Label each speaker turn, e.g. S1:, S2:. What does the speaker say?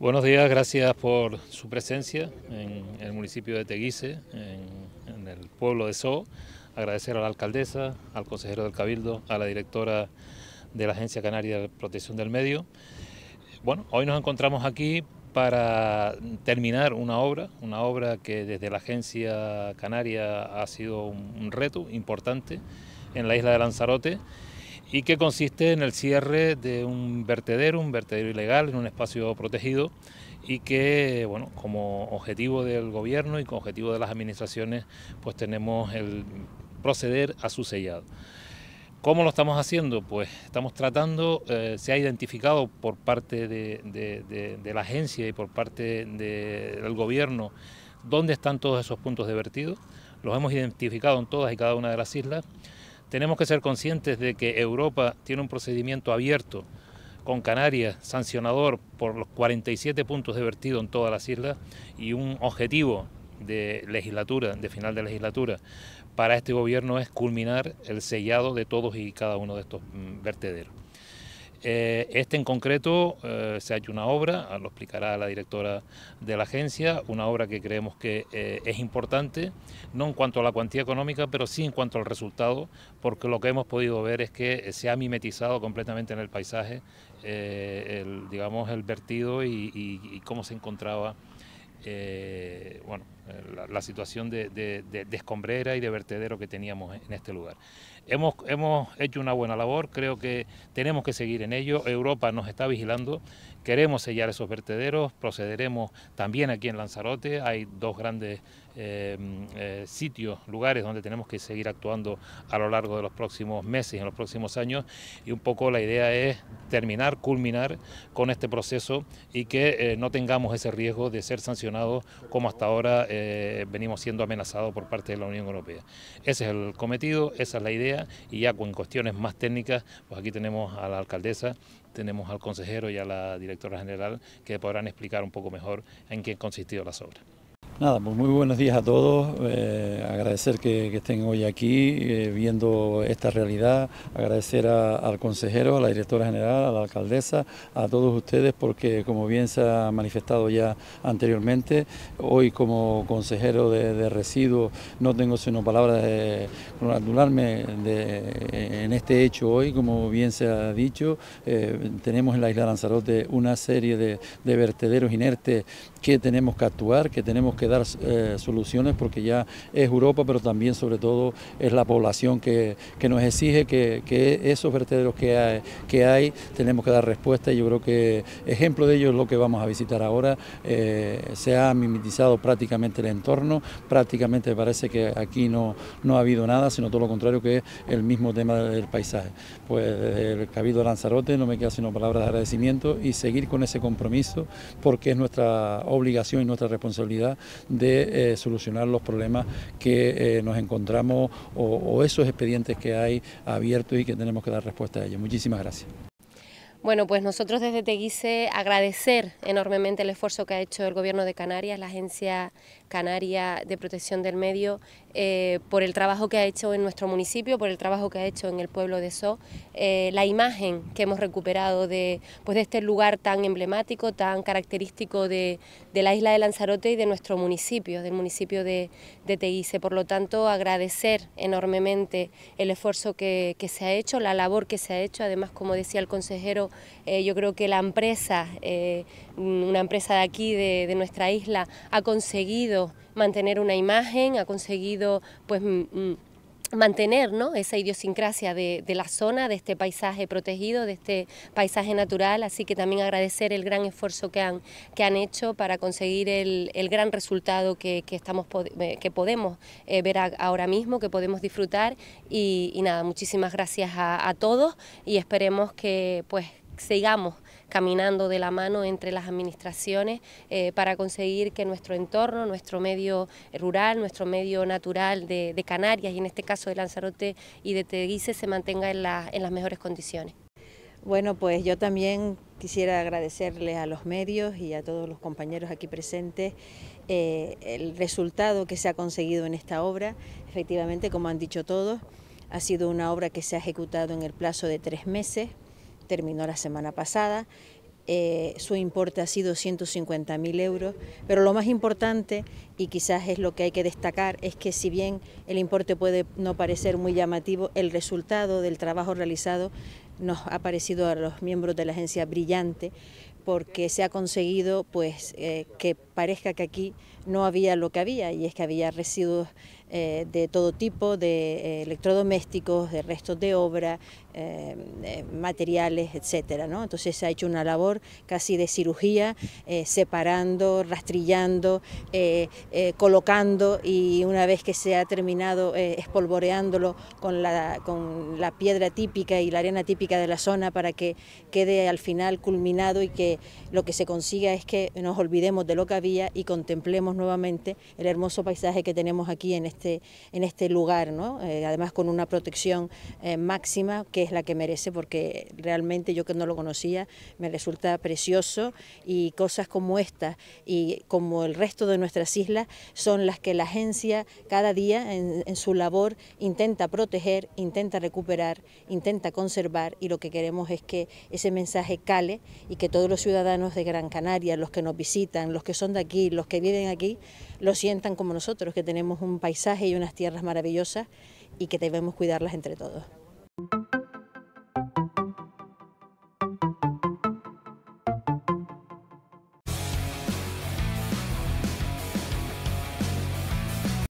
S1: Buenos días, gracias por su presencia en el municipio de Teguise, en, el pueblo de So. Agradecer a la alcaldesa, al consejero del Cabildo, a la directora de la Agencia Canaria de Protección del Medio. Bueno, hoy nos encontramos aquí para terminar una obra, una obra que desde la Agencia Canaria ha sido un, reto importante en la isla de Lanzarote y que consiste en el cierre de un vertedero, un vertedero ilegal en un espacio protegido y que, bueno, como objetivo del gobierno y como objetivo de las administraciones, pues tenemos el proceder a su sellado. ¿Cómo lo estamos haciendo? Pues estamos tratando, eh, se ha identificado por parte de la agencia y por parte del gobierno dónde están todos esos puntos de vertido, los hemos identificado en todas y cada una de las islas, tenemos que ser conscientes de que Europa tiene un procedimiento abierto con Canarias, sancionador por los 47 puntos de vertido en todas las islas y un objetivo de legislatura, de final de legislatura, para este gobierno es culminar el sellado de todos y cada uno de estos mm, vertederos. Eh, este en concreto eh, se ha hecho una obra, ah, lo explicará la directora de la agencia, una obra que creemos que eh, es importante, no en cuanto a la cuantía económica, pero sí en cuanto al resultado, porque lo que hemos podido ver es que se ha mimetizado completamente en el paisaje, el, digamos, el vertido y, y cómo se encontraba, bueno, la, situación de, escombrera y de vertedero que teníamos en este lugar. Hemos, hemos hecho una buena labor, creo que tenemos que seguir en ello. Europa nos está vigilando, queremos sellar esos vertederos, procederemos también aquí en Lanzarote, hay dos grandes eh, eh, sitios, lugares donde tenemos que seguir actuando a lo largo de los próximos meses, en los próximos años, y un poco la idea es terminar, culminar con este proceso y que eh, no tengamos ese riesgo de ser sancionados como hasta ahora eh, venimos siendo amenazados por parte de la Unión Europea. Ese es el cometido, esa es la idea y ya con cuestiones más técnicas, pues aquí tenemos a la alcaldesa, tenemos al consejero y a la directora general que podrán explicar un poco mejor en qué han consistido las obras.
S2: Nada, pues muy buenos días a todos, eh, agradecer que, estén hoy aquí eh, viendo esta realidad, agradecer al consejero, a la directora general, a la alcaldesa, a todos ustedes porque como bien se ha manifestado ya anteriormente, hoy como consejero de, residuos no tengo sino palabras de congratularme en este hecho hoy, como bien se ha dicho, eh, tenemos en la isla de Lanzarote una serie de vertederos inertes que tenemos que actuar, que tenemos que dar eh, soluciones porque ya es Europa, pero también sobre todo es la población que, nos exige que, esos vertederos que hay, que hay tenemos que dar respuesta y yo creo que ejemplo de ello es lo que vamos a visitar ahora. Eh, se ha mimetizado prácticamente el entorno, prácticamente parece que aquí no, no ha habido nada, sino todo lo contrario que es el mismo tema del paisaje. Pues el Cabildo de Lanzarote no me queda sino palabras de agradecimiento y seguir con ese compromiso porque es nuestra obligación y nuestra responsabilidad de eh, solucionar los problemas que eh, nos encontramos o esos expedientes que hay abiertos y que tenemos que dar respuesta a ellos. Muchísimas gracias.
S3: Bueno, pues nosotros desde Teguise agradecer enormemente el esfuerzo que ha hecho el Gobierno de Canarias, la Agencia Canaria de Protección del Medio, eh, por el trabajo que ha hecho en nuestro municipio, por el trabajo que ha hecho en el pueblo de So, eh, la imagen que hemos recuperado de, pues de este lugar tan emblemático, tan característico de, de la isla de Lanzarote y de nuestro municipio, del municipio de, Teguise. Por lo tanto, agradecer enormemente el esfuerzo que se ha hecho, la labor que se ha hecho, además, como decía el consejero, eh, yo creo que la empresa, eh, mm, una empresa de aquí, de, nuestra isla, ha conseguido mantener una imagen, ha conseguido pues mm, mm, mantener esa idiosincrasia de, la zona, de este paisaje protegido, de este paisaje natural, así que también agradecer el gran esfuerzo que han, que han hecho para conseguir el, gran resultado que, estamos, eh, que podemos ver ahora mismo, que podemos disfrutar y, nada, muchísimas gracias a, a, todos y esperemos que pues sigamos caminando de la mano entre las administraciones eh, para conseguir que nuestro entorno, nuestro medio rural, nuestro medio natural de, Canarias y en este caso de Lanzarote y de Teguise se mantenga en,
S4: las mejores condiciones. Bueno, pues yo también quisiera agradecerle a los medios y a todos los compañeros aquí presentes eh, el resultado que se ha conseguido en esta obra. Efectivamente, como han dicho todos, ha sido una obra que se ha ejecutado en el plazo de tres meses, terminó la semana pasada. Eh, su importe ha sido 150.000 euros, pero lo más importante, y quizás es lo que hay que destacar, es que si bien el importe puede no parecer muy llamativo, el resultado del trabajo realizado nos ha parecido a los miembros de la agencia brillante, porque se ha conseguido pues, eh, que parezca que aquí no había lo que había, y es que había residuos eh, de todo tipo de eh, electrodomésticos, de restos de obra, eh, materiales, etcétera. Entonces se ha hecho una labor casi de cirugía, separando, rastrillando, colocando y una vez que se ha terminado espolvoreándolo con la, con la piedra típica y la arena típica de la zona para que quede al final culminado y que lo que se consiga es que nos olvidemos de lo que había y contemplemos nuevamente el hermoso paisaje que tenemos aquí en este este, en este lugar, eh, además con una protección eh, máxima que es la que merece porque realmente yo que no lo conocía me resulta precioso y cosas como esta y como el resto de nuestras islas son las que la agencia cada día en su labor intenta proteger, intenta recuperar, intenta conservar y lo que queremos es que ese mensaje cale y que todos los ciudadanos de Gran Canaria, los que nos visitan, los que son de aquí, los que viven aquí, lo sientan como nosotros, que tenemos un paisaje y unas tierras maravillosas y que debemos cuidarlas entre todos.